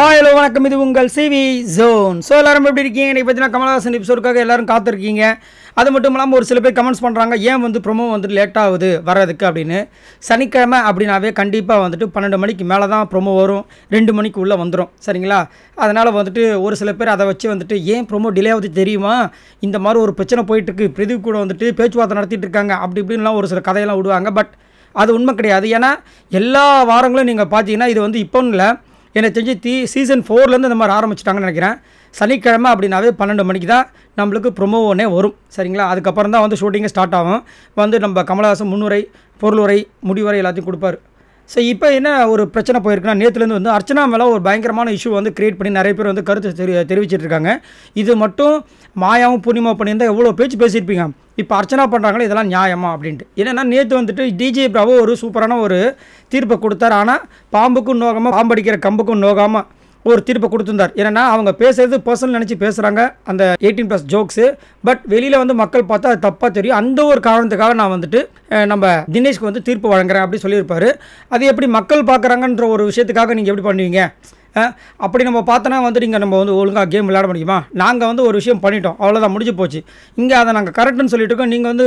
hi hello வணக்கம் இது உங்கள் சிவி ஜோன் ஸோ எல்லாரும் எப்படி இருக்கீங்க இன்றைக்கி பார்த்தீங்கன்னா கமல்ஹாசன் எபிசோடுக்காக எல்லாரும் காத்திருக்கீங்க அது மட்டும் இல்லாமல் ஒரு சில பேர் கமெண்ட்ஸ் பண்ணுறாங்க ஏன் வந்து ப்ரொமோ வந்துட்டு லேட்டாகுது வர்றதுக்கு அப்படின்னு சனிக்கிழமை அப்படின்னாவே கண்டிப்பாக வந்துட்டு பன்னெண்டு மணிக்கு மேலே தான் ப்ரொமோ வரும் ரெண்டு மணிக்கு உள்ளே வந்துடும் சரிங்களா அதனால் வந்துட்டு ஒரு சில பேர் அதை வச்சு வந்துட்டு ஏன் ப்ரொமோ டிலே ஆகுது தெரியுமா இந்த மாதிரி ஒரு பிரச்சனை போயிட்டுருக்கு பிரிதி கூட வந்துட்டு பேச்சுவார்த்தை நடத்திட்டு இருக்காங்க அப்படி இப்படின்லாம் ஒரு சில கதையெல்லாம் விடுவாங்க பட் அது உண்மை கிடையாது ஏன்னா எல்லா வாரங்களும் நீங்கள் பார்த்தீங்கன்னா இது வந்து இப்போன்னு இல்லை எனக்கு தெரிஞ்சு தீ சீசன் ஃபோர்லேருந்து இந்த மாதிரி ஆரம்பிச்சிட்டாங்கன்னு நினைக்கிறேன் சனிக்கிழமை அப்படின்னாவே பன்னெண்டு மணிக்கு தான் நம்மளுக்கு ப்ரொமோ ஒன்னே வரும் சரிங்களா அதுக்கப்புறம் தான் வந்து ஷூட்டிங்கே ஸ்டார்ட் ஆகும் வந்து நம்ம கமலஹாசன் முன்னுரை பொருளுரை முடிவுரை எல்லாத்தையும் கொடுப்பாரு ஸோ இப்போ என்ன ஒரு பிரச்சனை போயிருக்குன்னா நேற்றுலேருந்து வந்து அர்ச்சனா மேலே ஒரு பயங்கரமான இஷ்யூ வந்து கிரியேட் பண்ணி நிறைய பேர் வந்து கருத்து தெரி தெரிவிச்சிட்டு இருக்காங்க இது மட்டும் மாயாவும் பூர்ணிமா பண்ணியிருந்தால் எவ்வளோ பேச்சு பேசியிருப்பீங்க இப்போ அர்ச்சனா பண்ணுறாங்களே இதெல்லாம் நியாயமா அப்படின்ட்டு என்னென்னா நேற்று வந்துட்டு டிஜே பிராவோ ஒரு சூப்பரான ஒரு தீர்ப்பை கொடுத்தார் ஆனால் பாம்புக்கும் நோகாமல் பாம்படிக்கிற கம்புக்கும் நோகாமல் ஒரு தீர்ப்பை கொடுத்துருந்தார் ஏன்னா அவங்க பேசுறது பர்சனல் நினச்சி பேசுகிறாங்க அந்த எயிட்டீன் ப்ளஸ் ஜோக்ஸு பட் வெளியில் வந்து மக்கள் பார்த்தா அது தப்பாக தெரியும் அந்த ஒரு காரணத்துக்காக நான் வந்துட்டு நம்ம தினேஷ்க்கு வந்து தீர்ப்பு வழங்குறேன் அப்படின்னு சொல்லியிருப்பார் அது எப்படி மக்கள் பார்க்குறாங்கன்ற ஒரு விஷயத்துக்காக நீங்கள் எப்படி பண்ணுவீங்க அப்படி நம்ம பார்த்தோன்னா வந்துட்டு இங்கே நம்ம வந்து ஒழுங்காக கேம் விளையாட முடியுமா நாங்கள் வந்து ஒரு விஷயம் பண்ணிட்டோம் அவ்வளோதான் முடிஞ்சு போச்சு இங்கே அதை நாங்கள் கரெக்டுன்னு சொல்லிட்டு இருக்கோம் நீங்கள் வந்து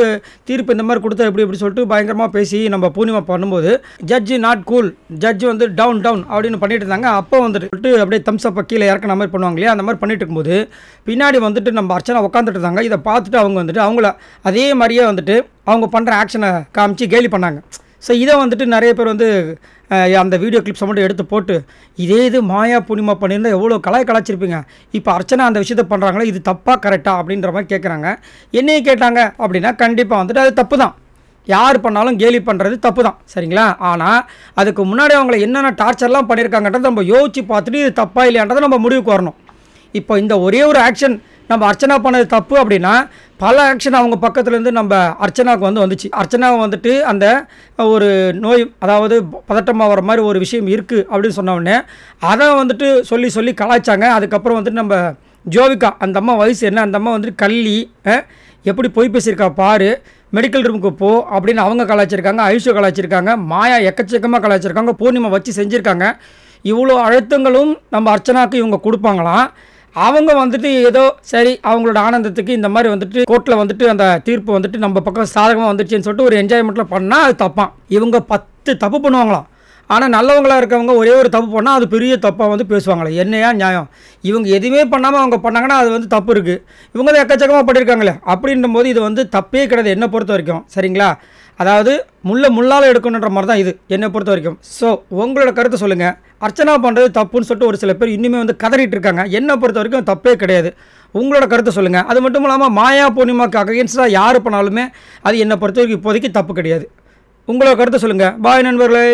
தீர்ப்பு இந்த மாதிரி கொடுத்தா இப்படி இப்படி சொல்லிட்டு பயங்கரமாக பேசி நம்ம பூர்ணிமா பண்ணும்போது ஜட்ஜு நாட் கூல் ஜட்ஜு வந்து டவுன் டவுன் அப்படின்னு பண்ணிட்டு இருந்தாங்க அப்போ வந்துட்டு அப்படியே தம்ஸ் அப்போ கீழே இறக்கின மாதிரி பண்ணுவாங்க இல்லையா அந்த மாதிரி பண்ணிட்டு இருக்கும்போது பின்னாடி வந்துட்டு நம்ம அர்ச்சனை உட்காந்துட்டு இருந்தாங்க இதை பார்த்துட்டு அவங்க வந்துட்டு அவங்கள அதே மாதிரியே வந்துட்டு அவங்க பண்ணுற ஆக்ஷனை காமிச்சு கேலி பண்ணாங்க ஸோ இதை வந்துட்டு நிறைய பேர் வந்து அந்த வீடியோ கிளிப்ஸை மட்டும் எடுத்து போட்டு இதே இது மாயா புனிமா பண்ணியிருந்தால் எவ்வளோ கலாய் கலாச்சிருப்பீங்க இப்போ அர்ச்சனா அந்த விஷயத்தை பண்ணுறாங்களா இது தப்பாக கரெக்டாக அப்படின்ற மாதிரி கேட்குறாங்க என்னையும் கேட்டாங்க அப்படின்னா கண்டிப்பாக வந்துட்டு அது தப்பு தான் யார் பண்ணாலும் கேலி பண்ணுறது தப்பு தான் சரிங்களா ஆனால் அதுக்கு முன்னாடி அவங்கள என்னென்ன டார்ச்சர்லாம் பண்ணியிருக்காங்கன்றதை நம்ம யோசித்து பார்த்துட்டு இது தப்பாக இல்லையான்றதை நம்ம முடிவுக்கு வரணும் இப்போ இந்த ஒரே ஒரு ஆக்ஷன் நம்ம அர்ச்சனா பண்ணது தப்பு அப்படின்னா பல ஆக்ஷன் அவங்க பக்கத்துலேருந்து நம்ம அர்ச்சனாவுக்கு வந்து வந்துச்சு அர்ச்சனாவை வந்துட்டு அந்த ஒரு நோய் அதாவது பதட்டமாக வர மாதிரி ஒரு விஷயம் இருக்குது அப்படின்னு சொன்னோடனே அதை வந்துட்டு சொல்லி சொல்லி கலாய்ச்சாங்க அதுக்கப்புறம் வந்துட்டு நம்ம ஜோவிகா அந்த அம்மா வயசு என்ன அந்த அம்மா வந்துட்டு கள்ளி எப்படி போய் பேசியிருக்கா பாரு மெடிக்கல் ரூமுக்கு போ அப்படின்னு அவங்க கலாய்ச்சிருக்காங்க ஐஷு கலாய்ச்சிருக்காங்க மாயா எக்கச்சக்கமாக கலாய்ச்சிருக்காங்க பூர்ணிமா வச்சு செஞ்சுருக்காங்க இவ்வளோ அழுத்தங்களும் நம்ம அர்ச்சனாவுக்கு இவங்க கொடுப்பாங்களாம் அவங்க வந்துட்டு ஏதோ சரி அவங்களோட ஆனந்தத்துக்கு இந்த மாதிரி வந்துட்டு கோர்ட்டில் வந்துட்டு அந்த தீர்ப்பு வந்துட்டு நம்ம பக்கம் சாதகமாக வந்துச்சுன்னு சொல்லிட்டு ஒரு என்ஜாய்மெண்ட்டில் பண்ணால் அது தப்பான் இவங்க பத்து தப்பு பண்ணுவாங்களாம் ஆனால் நல்லவங்களாக இருக்கவங்க ஒரே ஒரு தப்பு பண்ணால் அது பெரிய தப்பாக வந்து பேசுவாங்களே என்னையா நியாயம் இவங்க எதுவுமே பண்ணாமல் அவங்க பண்ணாங்கன்னா அது வந்து தப்பு இருக்குது இவங்க தான் எக்கச்சக்கமாக பண்ணியிருக்காங்களே அப்படின்ற போது இது வந்து தப்பே கிடையாது என்னை பொறுத்த வரைக்கும் சரிங்களா அதாவது முள்ள முள்ளால் எடுக்கணுன்ற மாதிரி தான் இது என்னை பொறுத்த வரைக்கும் ஸோ உங்களோட கருத்தை சொல்லுங்கள் அர்ச்சனா பண்ணுறது தப்புன்னு சொல்லிட்டு ஒரு சில பேர் இன்னுமே வந்து கதறிட்டு இருக்காங்க என்னை பொறுத்த வரைக்கும் தப்பே கிடையாது உங்களோட கருத்தை சொல்லுங்கள் அது மட்டும் இல்லாமல் மாயா பூர்ணிமாவுக்கு அகேன்ஸ்டாக யார் பண்ணாலுமே அது என்னை பொறுத்த வரைக்கும் இப்போதைக்கு தப்பு கிடையாது உங்களோட கருத்தை சொல்லுங்கள் பாய் நண்பர்களே